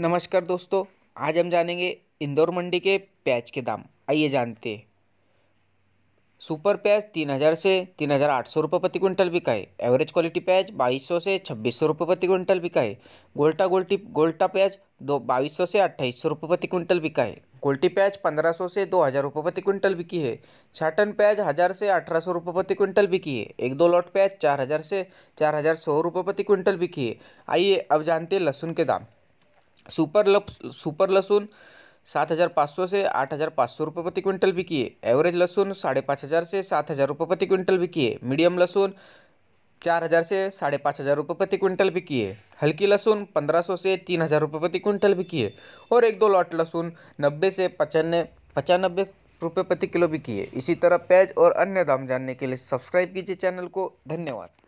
नमस्कार दोस्तों आज हम जानेंगे इंदौर मंडी के प्याज के दाम आइए जानते हैं सुपर प्याज तीन हज़ार से तीन हज़ार आठ सौ रुपये प्रति क्विंटल बिका है एवरेज क्वालिटी प्याज बाईस सौ से छब्बीस सौ रुपये प्रति क्विंटल बिका है गोल्टा गोल्टी गोल्टा प्याज दो बाईस सौ से अट्ठाईस सौ रुपये प्रति क्विंटल बिका है गोल्टी प्याज पंद्रह सौ से दो हज़ार रुपये प्रति क्विंटल बिकी है छाटन प्याज हज़ार से अठारह सौ रुपये प्रति क्विंटल बिकी है एक दो लॉट प्याज चार हज़ार से चार हज़ार सौ रुपये प्रति क्विंटल बिकी है आइए अब जानते हैं लहसुन के दाम सुपर लप सुपर लहसुन सात हज़ार पाँच सौ से आठ हज़ार पाँच सौ रुपये प्रति क्विंटल किए एवरेज लहसुन साढ़े पाँच हज़ार से सात हज़ार रुपये प्रति क्विंटल किए मीडियम लहसुन चार हज़ार से साढ़े पाँच हज़ार रुपये प्रति क्विंटल किए हल्की लहसुन पंद्रह सौ से तीन हज़ार रुपये प्रति क्विंटल किए और एक दो लॉट लहसुन नब्बे से पचानवे पचानबे रुपये प्रति किलो किए इसी तरह प्याज और अन्य दाम जानने के लिए सब्सक्राइब कीजिए चैनल को धन्यवाद